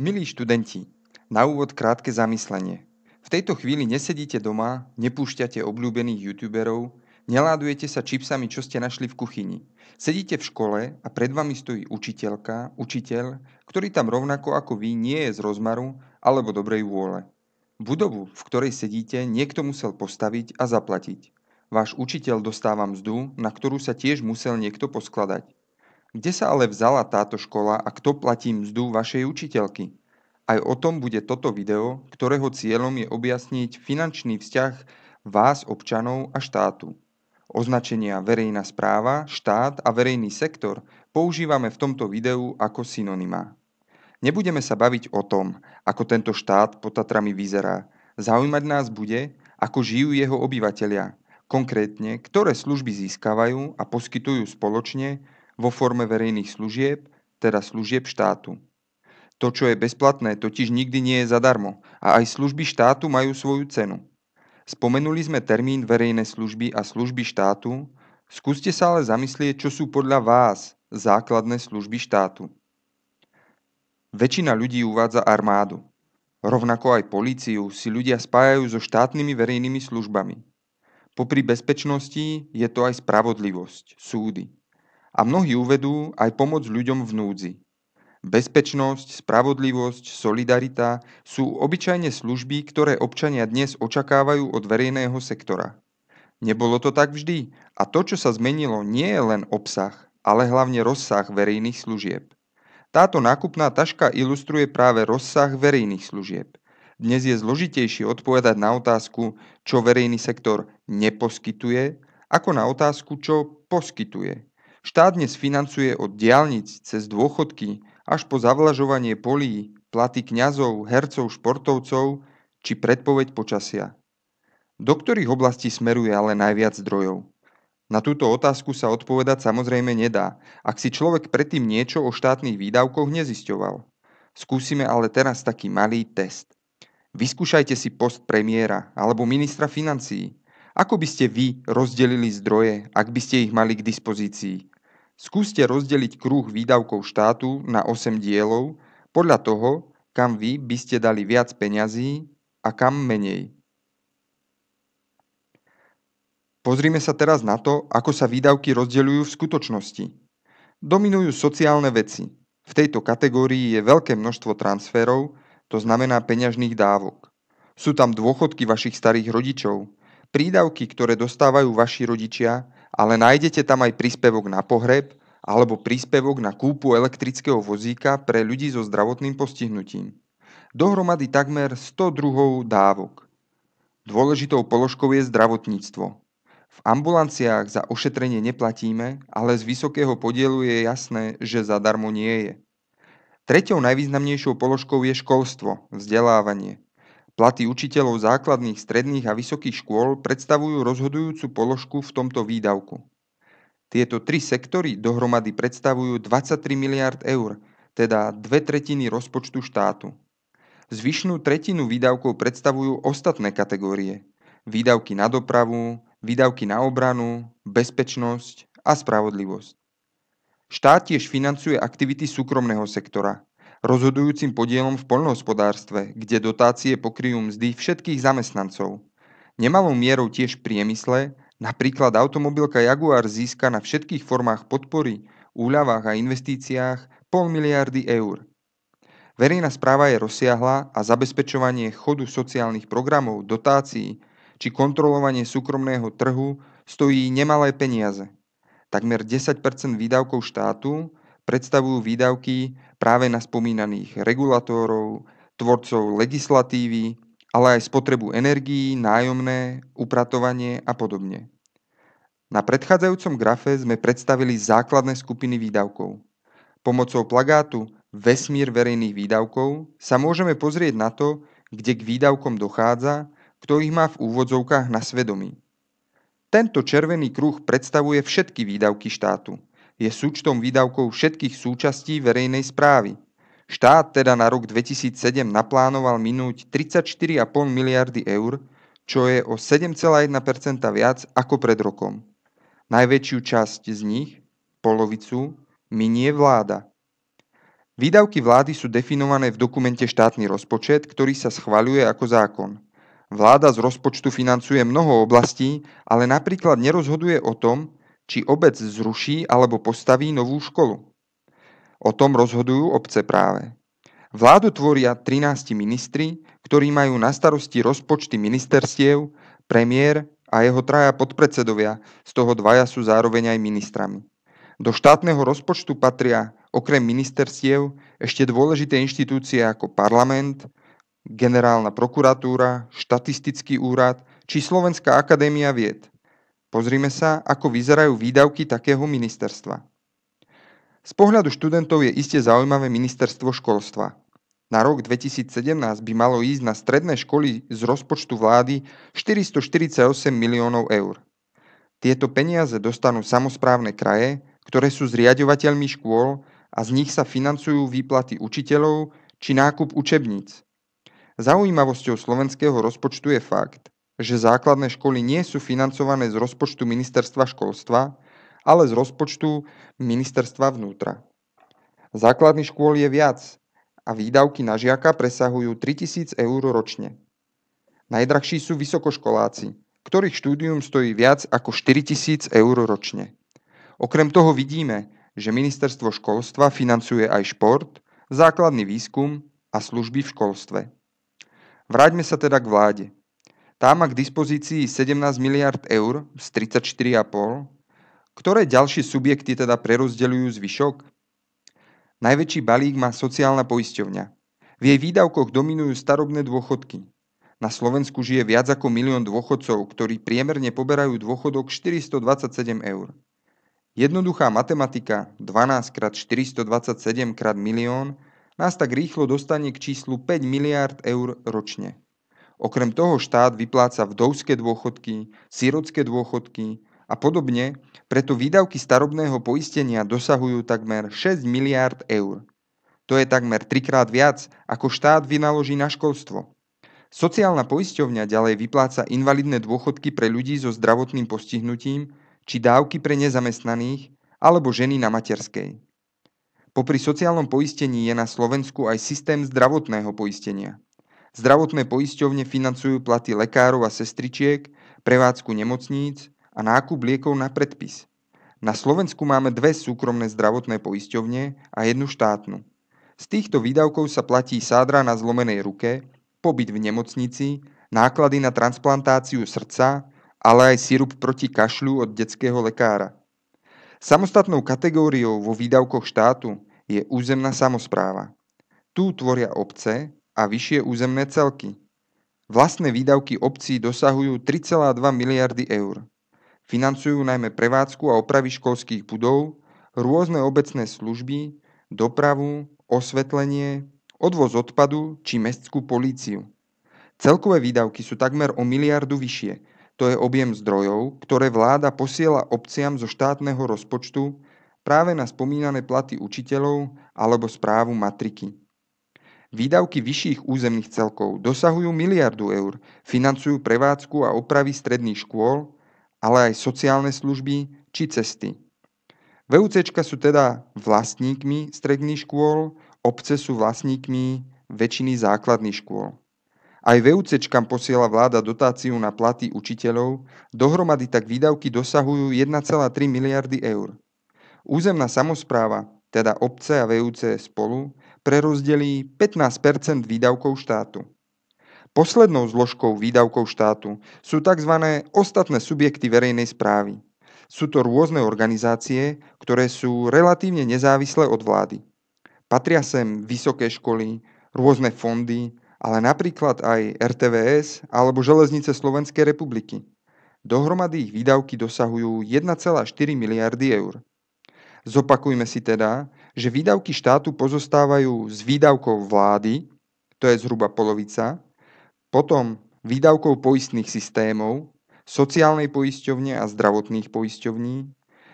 Milí študenti, na úvod krátke zamyslenie. V tejto chvíli nesedíte doma, nepúšťate obľúbených youtuberov, neládujete sa čipsami, čo ste našli v kuchyni. Sedíte v škole a pred vami stojí učiteľka, učiteľ, ktorý tam rovnako ako vy nie je z rozmaru alebo dobrej vôle. Budovu, v ktorej sedíte, niekto musel postaviť a zaplatiť. Váš učiteľ dostáva mzdu, na ktorú sa tiež musel niekto poskladať. Kde sa ale vzala táto škola a kto platí mzdu vašej učiteľky? Aj o tom bude toto video, ktorého cieľom je objasniť finančný vzťah vás, občanov a štátu. Označenia verejná správa, štát a verejný sektor používame v tomto videu ako synonymá. Nebudeme sa baviť o tom, ako tento štát pod Tatrami vyzerá. Zaujímať nás bude, ako žijú jeho obyvateľia, konkrétne ktoré služby získavajú a poskytujú spoločne, vo forme verejných služieb, teda služieb štátu. To, čo je bezplatné, totiž nikdy nie je zadarmo a aj služby štátu majú svoju cenu. Spomenuli sme termín verejné služby a služby štátu, skúste sa ale zamyslieť, čo sú podľa vás základné služby štátu. Väčšina ľudí uvádza armádu. Rovnako aj políciu si ľudia spájajú so štátnymi verejnými službami. Popri bezpečnosti je to aj spravodlivosť, súdy. A mnohí uvedú aj pomoc ľuďom v núdzi. Bezpečnosť, spravodlivosť, solidarita sú obyčajne služby, ktoré občania dnes očakávajú od verejného sektora. Nebolo to tak vždy a to, čo sa zmenilo, nie je len obsah, ale hlavne rozsah verejných služieb. Táto nákupná taška ilustruje práve rozsah verejných služieb. Dnes je zložitejšie odpovedať na otázku, čo verejný sektor neposkytuje, ako na otázku, čo poskytuje. Štát dnes financuje od diálnic cez dôchodky až po zavlažovanie polí, platy kňazov, hercov, športovcov či predpoveď počasia. Do ktorých oblastí smeruje ale najviac zdrojov? Na túto otázku sa odpovedať samozrejme nedá, ak si človek predtým niečo o štátnych výdavkoch nezisťoval. Skúsime ale teraz taký malý test. Vyskúšajte si post premiéra alebo ministra financií, ako by ste vy rozdelili zdroje, ak by ste ich mali k dispozícii? Skúste rozdeliť kruh výdavkov štátu na 8 dielov podľa toho, kam vy by ste dali viac peňazí a kam menej. Pozrime sa teraz na to, ako sa výdavky rozdeľujú v skutočnosti. Dominujú sociálne veci. V tejto kategórii je veľké množstvo transferov, to znamená peňažných dávok. Sú tam dôchodky vašich starých rodičov, prídavky, ktoré dostávajú vaši rodičia, ale nájdete tam aj príspevok na pohreb alebo príspevok na kúpu elektrického vozíka pre ľudí so zdravotným postihnutím. Dohromady takmer 100 druhov dávok. Dôležitou položkou je zdravotníctvo. V ambulanciách za ošetrenie neplatíme, ale z vysokého podielu je jasné, že zadarmo nie je. Tretou najvýznamnejšou položkou je školstvo, vzdelávanie. Platy učiteľov základných, stredných a vysokých škôl predstavujú rozhodujúcu položku v tomto výdavku. Tieto tri sektory dohromady predstavujú 23 miliard eur, teda dve tretiny rozpočtu štátu. Zvyšnú tretinu výdavkov predstavujú ostatné kategórie. Výdavky na dopravu, výdavky na obranu, bezpečnosť a spravodlivosť. Štát tiež financuje aktivity súkromného sektora – rozhodujúcim podielom v poľnohospodárstve, kde dotácie pokryjú mzdy všetkých zamestnancov. Nemalou mierou tiež v priemysle, napríklad automobilka Jaguar získa na všetkých formách podpory, úľavách a investíciách pol miliardy eur. Verejná správa je rozsiahla a zabezpečovanie chodu sociálnych programov, dotácií či kontrolovanie súkromného trhu stojí nemalé peniaze. Takmer 10 výdavkov štátu predstavujú výdavky práve na spomínaných regulatórov, tvorcov legislatívy, ale aj spotrebu energií, nájomné, upratovanie a podobne. Na predchádzajúcom grafe sme predstavili základné skupiny výdavkov. Pomocou plagátu Vesmír verejných výdavkov sa môžeme pozrieť na to, kde k výdavkom dochádza, kto ich má v úvodzovkách na svedomí. Tento červený kruh predstavuje všetky výdavky štátu – je súčtom výdavkov všetkých súčastí verejnej správy. Štát teda na rok 2007 naplánoval minúť 34,5 miliardy eur, čo je o 7,1 viac ako pred rokom. Najväčšiu časť z nich, polovicu, minie vláda. Výdavky vlády sú definované v dokumente štátny rozpočet, ktorý sa schvaľuje ako zákon. Vláda z rozpočtu financuje mnoho oblastí, ale napríklad nerozhoduje o tom, či obec zruší alebo postaví novú školu. O tom rozhodujú obce práve. Vládu tvoria 13 ministri, ktorí majú na starosti rozpočty ministerstiev, premiér a jeho traja podpredsedovia, z toho dvaja sú zároveň aj ministrami. Do štátneho rozpočtu patria okrem ministerstiev ešte dôležité inštitúcie ako parlament, generálna prokuratúra, štatistický úrad či Slovenská akadémia vied. Pozrime sa, ako vyzerajú výdavky takého ministerstva. Z pohľadu študentov je iste zaujímavé ministerstvo školstva. Na rok 2017 by malo ísť na stredné školy z rozpočtu vlády 448 miliónov eur. Tieto peniaze dostanú samozprávne kraje, ktoré sú zriadovateľmi škôl a z nich sa financujú výplaty učiteľov či nákup učebníc. Zaujímavosťou slovenského rozpočtu je fakt, že základné školy nie sú financované z rozpočtu ministerstva školstva, ale z rozpočtu ministerstva vnútra. Základných škôl je viac a výdavky na žiaka presahujú 3000 eur ročne. Najdrahší sú vysokoškoláci, ktorých štúdium stojí viac ako 4000 eur ročne. Okrem toho vidíme, že ministerstvo školstva financuje aj šport, základný výskum a služby v školstve. Vráťme sa teda k vláde. Tá má k dispozícii 17 miliard eur z 34,5. Ktoré ďalšie subjekty teda prerozdeľujú zvyšok? Najväčší balík má sociálna poisťovňa. V jej výdavkoch dominujú starobné dôchodky. Na Slovensku žije viac ako milión dôchodcov, ktorí priemerne poberajú dôchodok 427 eur. Jednoduchá matematika 12 x 427 x milión nás tak rýchlo dostane k číslu 5 miliard eur ročne. Okrem toho štát vypláca vdovské dôchodky, sírodské dôchodky a podobne, preto výdavky starobného poistenia dosahujú takmer 6 miliárd eur. To je takmer trikrát viac, ako štát vynaloží na školstvo. Sociálna poisťovňa ďalej vypláca invalidné dôchodky pre ľudí so zdravotným postihnutím či dávky pre nezamestnaných alebo ženy na materskej. Popri sociálnom poistení je na Slovensku aj systém zdravotného poistenia – Zdravotné poisťovne financujú platy lekárov a sestričiek, prevádzku nemocníc a nákup liekov na predpis. Na Slovensku máme dve súkromné zdravotné poisťovne a jednu štátnu. Z týchto výdavkov sa platí sádra na zlomenej ruke, pobyt v nemocnici, náklady na transplantáciu srdca, ale aj sirup proti kašľu od detského lekára. Samostatnou kategóriou vo výdavkoch štátu je územná samozpráva. Tu tvoria obce, a vyššie územné celky. Vlastné výdavky obcí dosahujú 3,2 miliardy eur. Financujú najmä prevádzku a opravy školských budov, rôzne obecné služby, dopravu, osvetlenie, odvoz odpadu či mestskú políciu. Celkové výdavky sú takmer o miliardu vyššie. To je objem zdrojov, ktoré vláda posiela obciam zo štátneho rozpočtu práve na spomínané platy učiteľov alebo správu matriky. Výdavky vyšších územných celkov dosahujú miliardu eur, financujú prevádzku a opravy stredných škôl, ale aj sociálne služby či cesty. VUC sú teda vlastníkmi stredných škôl, obce sú vlastníkmi väčšiny základných škôl. Aj VUC posiela vláda dotáciu na platy učiteľov, dohromady tak výdavky dosahujú 1,3 miliardy eur. Územná samozpráva teda obce a VUC spolu, prerozdelí 15 výdavkov štátu. Poslednou zložkou výdavkov štátu sú tzv. ostatné subjekty verejnej správy. Sú to rôzne organizácie, ktoré sú relatívne nezávislé od vlády. Patria sem vysoké školy, rôzne fondy, ale napríklad aj RTVS alebo Železnice Slovenskej republiky. Dohromady ich výdavky dosahujú 1,4 miliardy eur. Zopakujme si teda, že výdavky štátu pozostávajú z výdavkov vlády, to je zhruba polovica, potom výdavkov poistných systémov, sociálnej poisťovne a zdravotných poisťovní,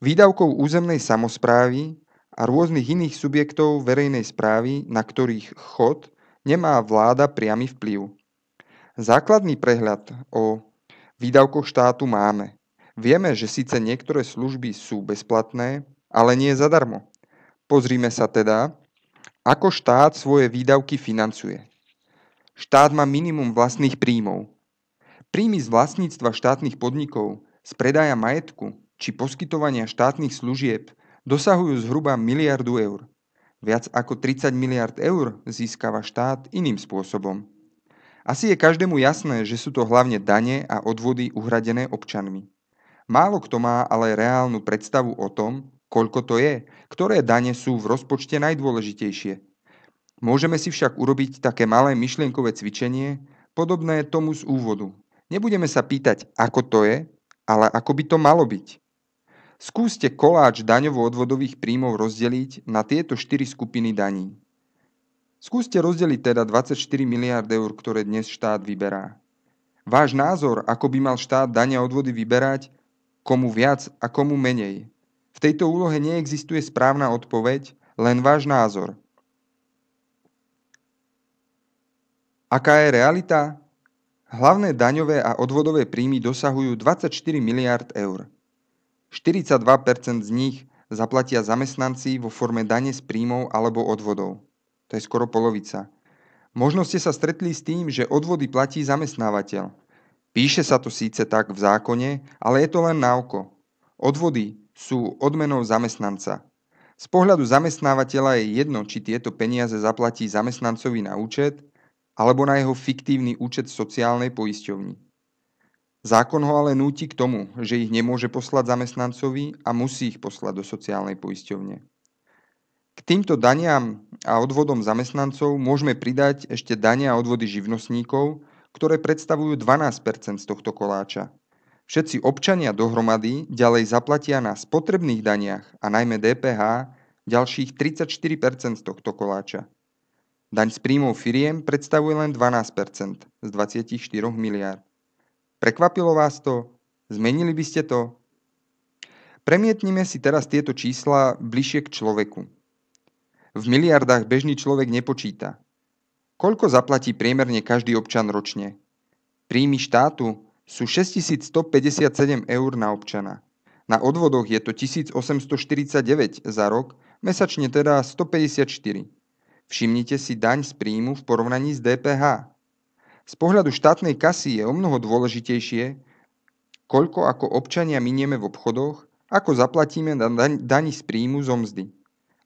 výdavkov územnej samozprávy a rôznych iných subjektov verejnej správy, na ktorých chod nemá vláda priamy vplyv. Základný prehľad o výdavkoch štátu máme. Vieme, že síce niektoré služby sú bezplatné, ale nie zadarmo. Pozrime sa teda, ako štát svoje výdavky financuje. Štát má minimum vlastných príjmov. Príjmy z vlastníctva štátnych podnikov, z predaja majetku či poskytovania štátnych služieb dosahujú zhruba miliardu eur. Viac ako 30 miliard eur získava štát iným spôsobom. Asi je každému jasné, že sú to hlavne dane a odvody uhradené občanmi. Málo kto má ale reálnu predstavu o tom, Koľko to je? Ktoré dane sú v rozpočte najdôležitejšie? Môžeme si však urobiť také malé myšlienkové cvičenie, podobné tomu z úvodu. Nebudeme sa pýtať, ako to je, ale ako by to malo byť. Skúste koláč daňovo-odvodových príjmov rozdeliť na tieto 4 skupiny daní. Skúste rozdeliť teda 24 miliard eur, ktoré dnes štát vyberá. Váš názor, ako by mal štát dania odvody vyberať, komu viac a komu menej, v tejto úlohe neexistuje správna odpoveď, len váš názor. Aká je realita? Hlavné daňové a odvodové príjmy dosahujú 24 miliard eur. 42% z nich zaplatia zamestnanci vo forme dane z príjmov alebo odvodov. To je skoro polovica. Možno ste sa stretli s tým, že odvody platí zamestnávateľ. Píše sa to síce tak v zákone, ale je to len na oko. Odvody sú odmenou zamestnanca. Z pohľadu zamestnávateľa je jedno, či tieto peniaze zaplatí zamestnancovi na účet alebo na jeho fiktívny účet sociálnej poisťovni. Zákon ho ale núti k tomu, že ich nemôže poslať zamestnancovi a musí ich poslať do sociálnej poisťovne. K týmto daniam a odvodom zamestnancov môžeme pridať ešte dania a odvody živnostníkov, ktoré predstavujú 12 z tohto koláča. Všetci občania dohromady ďalej zaplatia na spotrebných daniach a najmä DPH ďalších 34 z tohto koláča. Daň z príjmov firiem predstavuje len 12 z 24 miliárd. Prekvapilo vás to? Zmenili by ste to? Premietnime si teraz tieto čísla bližšie k človeku. V miliardách bežný človek nepočíta. Koľko zaplatí priemerne každý občan ročne? Príjmy štátu sú 6157 eur na občana. Na odvodoch je to 1849 za rok, mesačne teda 154. Všimnite si daň z príjmu v porovnaní s DPH. Z pohľadu štátnej kasy je o mnoho dôležitejšie, koľko ako občania minieme v obchodoch, ako zaplatíme na daň z príjmu zo mzdy.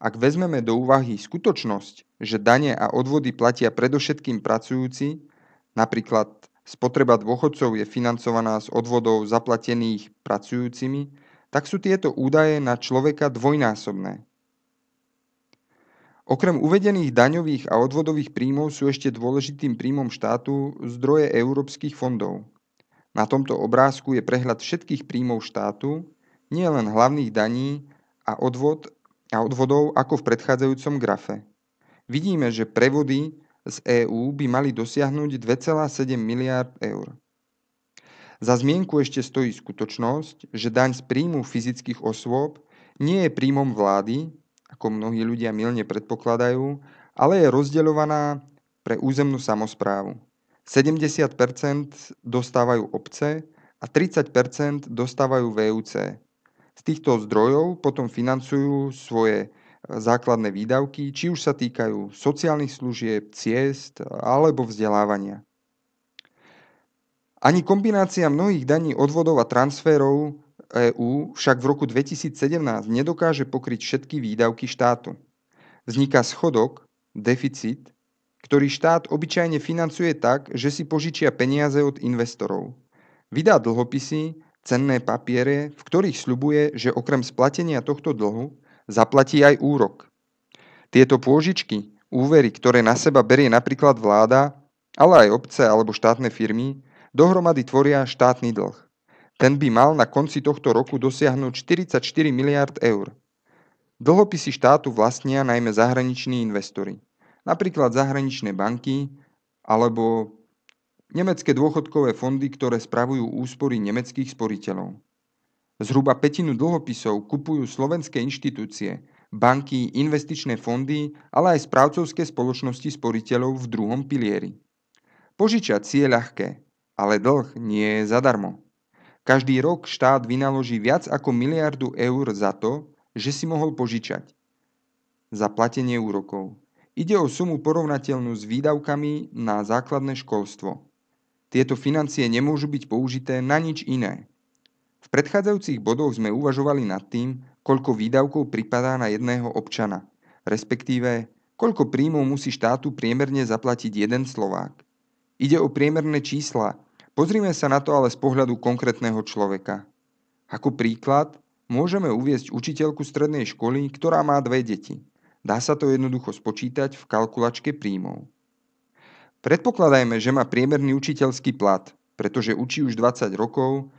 Ak vezmeme do úvahy skutočnosť, že dane a odvody platia predovšetkým pracujúci, napríklad spotreba dôchodcov je financovaná z odvodov zaplatených pracujúcimi, tak sú tieto údaje na človeka dvojnásobné. Okrem uvedených daňových a odvodových príjmov sú ešte dôležitým príjmom štátu zdroje európskych fondov. Na tomto obrázku je prehľad všetkých príjmov štátu, nielen hlavných daní a, odvod, a odvodov ako v predchádzajúcom grafe. Vidíme, že prevody z EÚ by mali dosiahnuť 2,7 miliard eur. Za zmienku ešte stojí skutočnosť, že daň z príjmu fyzických osôb nie je príjmom vlády, ako mnohí ľudia milne predpokladajú, ale je rozdeľovaná pre územnú samozprávu. 70 dostávajú obce a 30 dostávajú VUC. Z týchto zdrojov potom financujú svoje základné výdavky, či už sa týkajú sociálnych služieb, ciest alebo vzdelávania. Ani kombinácia mnohých daní odvodov a transferov EÚ však v roku 2017 nedokáže pokryť všetky výdavky štátu. Vzniká schodok, deficit, ktorý štát obyčajne financuje tak, že si požičia peniaze od investorov. Vydá dlhopisy, cenné papiere, v ktorých sľubuje, že okrem splatenia tohto dlhu zaplatí aj úrok. Tieto pôžičky, úvery, ktoré na seba berie napríklad vláda, ale aj obce alebo štátne firmy, dohromady tvoria štátny dlh. Ten by mal na konci tohto roku dosiahnuť 44 miliard eur. Dlhopisy štátu vlastnia najmä zahraniční investori, napríklad zahraničné banky alebo nemecké dôchodkové fondy, ktoré spravujú úspory nemeckých sporiteľov. Zhruba petinu dlhopisov kupujú slovenské inštitúcie, banky, investičné fondy, ale aj správcovské spoločnosti sporiteľov v druhom pilieri. Požičať si je ľahké, ale dlh nie je zadarmo. Každý rok štát vynaloží viac ako miliardu eur za to, že si mohol požičať. Zaplatenie úrokov. Ide o sumu porovnateľnú s výdavkami na základné školstvo. Tieto financie nemôžu byť použité na nič iné – v predchádzajúcich bodoch sme uvažovali nad tým, koľko výdavkov pripadá na jedného občana, respektíve koľko príjmov musí štátu priemerne zaplatiť jeden Slovák. Ide o priemerné čísla, pozrime sa na to ale z pohľadu konkrétneho človeka. Ako príklad môžeme uviezť učiteľku strednej školy, ktorá má dve deti. Dá sa to jednoducho spočítať v kalkulačke príjmov. Predpokladajme, že má priemerný učiteľský plat, pretože učí už 20 rokov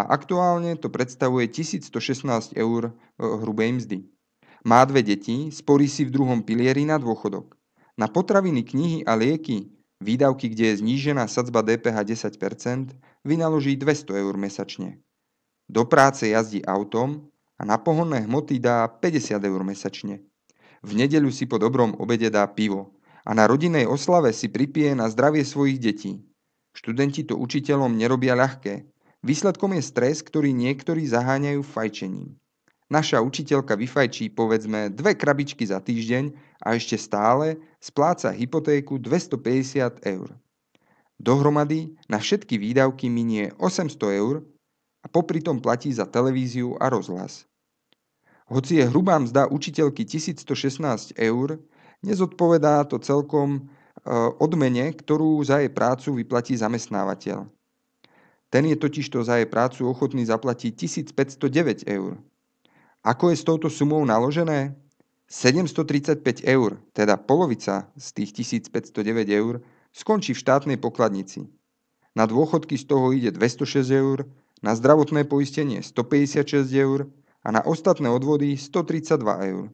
a aktuálne to predstavuje 1116 eur e, hrubej mzdy. Má dve deti, sporí si v druhom pilieri na dôchodok. Na potraviny, knihy a lieky, výdavky, kde je znížená sadzba DPH 10%, vynaloží 200 eur mesačne. Do práce jazdí autom a na pohonné hmoty dá 50 eur mesačne. V nedeľu si po dobrom obede dá pivo a na rodinnej oslave si pripije na zdravie svojich detí. Študenti to učiteľom nerobia ľahké, Výsledkom je stres, ktorý niektorí zaháňajú fajčením. Naša učiteľka vyfajčí povedzme dve krabičky za týždeň a ešte stále spláca hypotéku 250 eur. Dohromady na všetky výdavky minie 800 eur a popri tom platí za televíziu a rozhlas. Hoci je hrubá mzda učiteľky 1116 eur, nezodpovedá to celkom e, odmene, ktorú za jej prácu vyplatí zamestnávateľ. Ten je totižto za jej prácu ochotný zaplatiť 1509 eur. Ako je s touto sumou naložené? 735 eur, teda polovica z tých 1509 eur, skončí v štátnej pokladnici. Na dôchodky z toho ide 206 eur, na zdravotné poistenie 156 eur a na ostatné odvody 132 eur.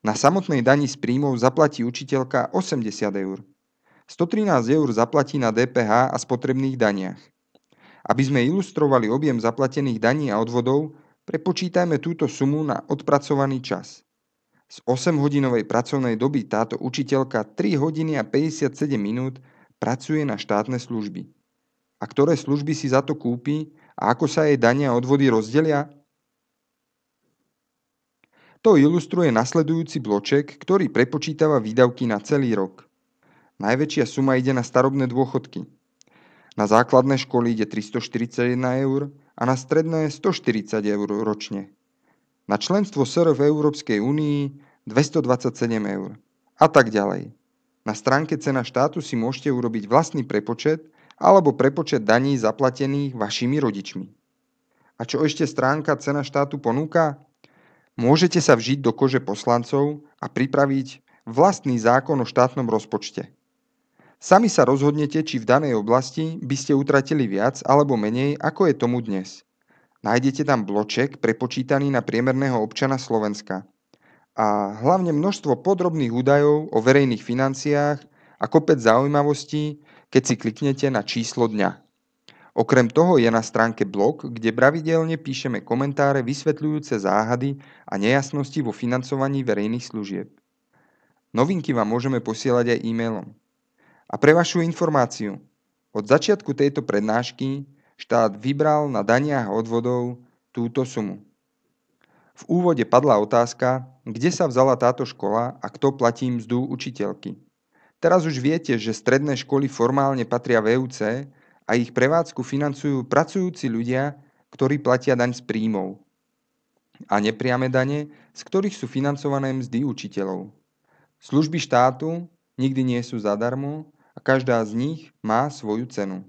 Na samotnej dani z príjmov zaplatí učiteľka 80 eur. 113 eur zaplatí na DPH a spotrebných daniach. Aby sme ilustrovali objem zaplatených daní a odvodov, prepočítajme túto sumu na odpracovaný čas. Z 8-hodinovej pracovnej doby táto učiteľka 3 hodiny a 57 minút pracuje na štátne služby. A ktoré služby si za to kúpi a ako sa jej dania a odvody rozdelia? To ilustruje nasledujúci bloček, ktorý prepočítava výdavky na celý rok. Najväčšia suma ide na starobné dôchodky – na základné školy ide 341 eur a na stredné 140 eur ročne. Na členstvo SR v Európskej únii 227 eur a tak ďalej. Na stránke cena štátu si môžete urobiť vlastný prepočet alebo prepočet daní zaplatených vašimi rodičmi. A čo ešte stránka cena štátu ponúka? Môžete sa vžiť do kože poslancov a pripraviť vlastný zákon o štátnom rozpočte. Sami sa rozhodnete, či v danej oblasti by ste utratili viac alebo menej, ako je tomu dnes. Nájdete tam bloček prepočítaný na priemerného občana Slovenska. A hlavne množstvo podrobných údajov o verejných financiách a kopec zaujímavostí, keď si kliknete na číslo dňa. Okrem toho je na stránke blog, kde pravidelne píšeme komentáre vysvetľujúce záhady a nejasnosti vo financovaní verejných služieb. Novinky vám môžeme posielať aj e-mailom. A pre vašu informáciu, od začiatku tejto prednášky štát vybral na daniach odvodov túto sumu. V úvode padla otázka, kde sa vzala táto škola a kto platí mzdu učiteľky. Teraz už viete, že stredné školy formálne patria VUC e a ich prevádzku financujú pracujúci ľudia, ktorí platia daň z príjmov a nepriame dane, z ktorých sú financované mzdy učiteľov. Služby štátu nikdy nie sú zadarmo a každá z nich má svoju cenu.